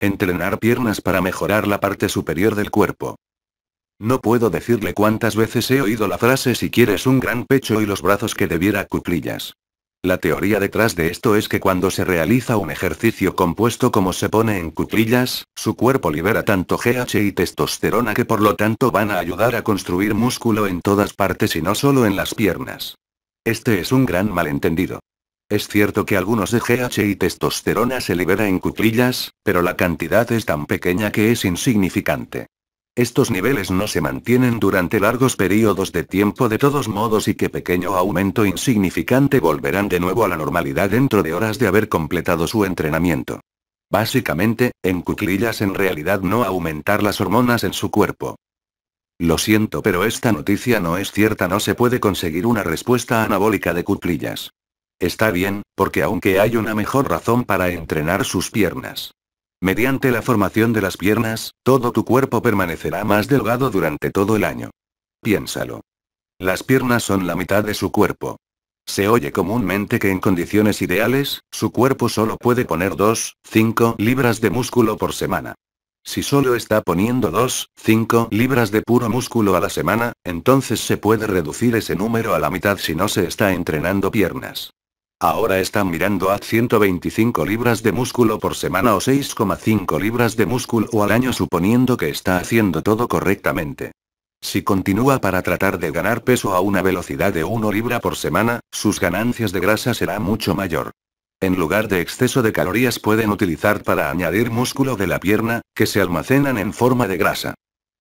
Entrenar piernas para mejorar la parte superior del cuerpo. No puedo decirle cuántas veces he oído la frase si quieres un gran pecho y los brazos que debiera cuclillas. La teoría detrás de esto es que cuando se realiza un ejercicio compuesto como se pone en cuclillas, su cuerpo libera tanto GH y testosterona que por lo tanto van a ayudar a construir músculo en todas partes y no solo en las piernas. Este es un gran malentendido. Es cierto que algunos de GH y testosterona se libera en cuclillas, pero la cantidad es tan pequeña que es insignificante. Estos niveles no se mantienen durante largos periodos de tiempo de todos modos y que pequeño aumento insignificante volverán de nuevo a la normalidad dentro de horas de haber completado su entrenamiento. Básicamente, en cuclillas en realidad no aumentar las hormonas en su cuerpo. Lo siento pero esta noticia no es cierta no se puede conseguir una respuesta anabólica de cuclillas. Está bien, porque aunque hay una mejor razón para entrenar sus piernas. Mediante la formación de las piernas, todo tu cuerpo permanecerá más delgado durante todo el año. Piénsalo. Las piernas son la mitad de su cuerpo. Se oye comúnmente que en condiciones ideales, su cuerpo solo puede poner 2, 5 libras de músculo por semana. Si solo está poniendo 2, 5 libras de puro músculo a la semana, entonces se puede reducir ese número a la mitad si no se está entrenando piernas. Ahora están mirando a 125 libras de músculo por semana o 6,5 libras de músculo o al año suponiendo que está haciendo todo correctamente. Si continúa para tratar de ganar peso a una velocidad de 1 libra por semana, sus ganancias de grasa será mucho mayor. En lugar de exceso de calorías pueden utilizar para añadir músculo de la pierna, que se almacenan en forma de grasa.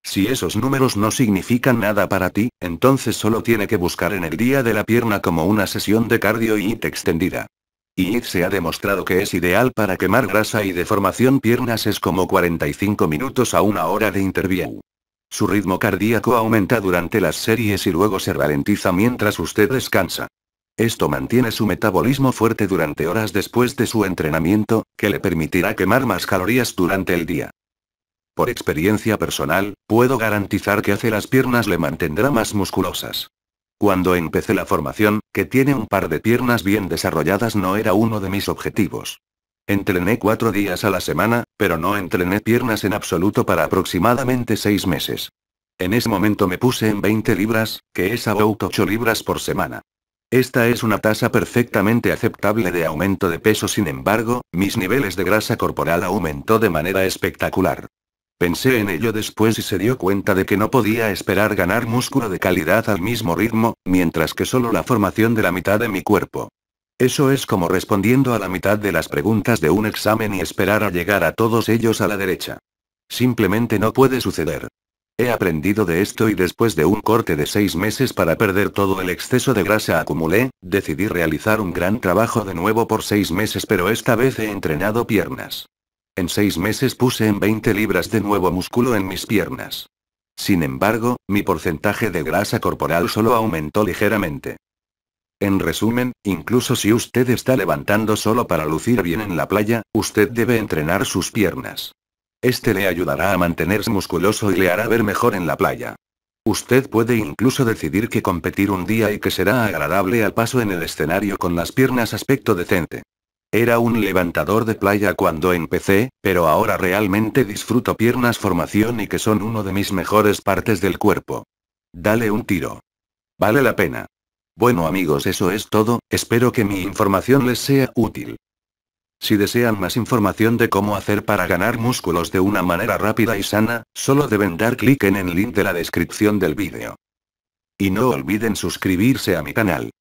Si esos números no significan nada para ti, entonces solo tiene que buscar en el día de la pierna como una sesión de cardio y IT extendida. Y IT se ha demostrado que es ideal para quemar grasa y deformación piernas es como 45 minutos a una hora de interview. Su ritmo cardíaco aumenta durante las series y luego se ralentiza mientras usted descansa. Esto mantiene su metabolismo fuerte durante horas después de su entrenamiento, que le permitirá quemar más calorías durante el día. Por experiencia personal, puedo garantizar que hace las piernas le mantendrá más musculosas. Cuando empecé la formación, que tiene un par de piernas bien desarrolladas no era uno de mis objetivos. Entrené cuatro días a la semana, pero no entrené piernas en absoluto para aproximadamente seis meses. En ese momento me puse en 20 libras, que es about 8 libras por semana. Esta es una tasa perfectamente aceptable de aumento de peso, sin embargo, mis niveles de grasa corporal aumentó de manera espectacular. Pensé en ello después y se dio cuenta de que no podía esperar ganar músculo de calidad al mismo ritmo, mientras que solo la formación de la mitad de mi cuerpo. Eso es como respondiendo a la mitad de las preguntas de un examen y esperar a llegar a todos ellos a la derecha. Simplemente no puede suceder. He aprendido de esto y después de un corte de seis meses para perder todo el exceso de grasa acumulé, decidí realizar un gran trabajo de nuevo por seis meses pero esta vez he entrenado piernas. En seis meses puse en 20 libras de nuevo músculo en mis piernas. Sin embargo, mi porcentaje de grasa corporal solo aumentó ligeramente. En resumen, incluso si usted está levantando solo para lucir bien en la playa, usted debe entrenar sus piernas. Este le ayudará a mantenerse musculoso y le hará ver mejor en la playa. Usted puede incluso decidir que competir un día y que será agradable al paso en el escenario con las piernas aspecto decente. Era un levantador de playa cuando empecé, pero ahora realmente disfruto piernas formación y que son uno de mis mejores partes del cuerpo. Dale un tiro. Vale la pena. Bueno amigos, eso es todo, espero que mi información les sea útil. Si desean más información de cómo hacer para ganar músculos de una manera rápida y sana, solo deben dar clic en el link de la descripción del vídeo. Y no olviden suscribirse a mi canal.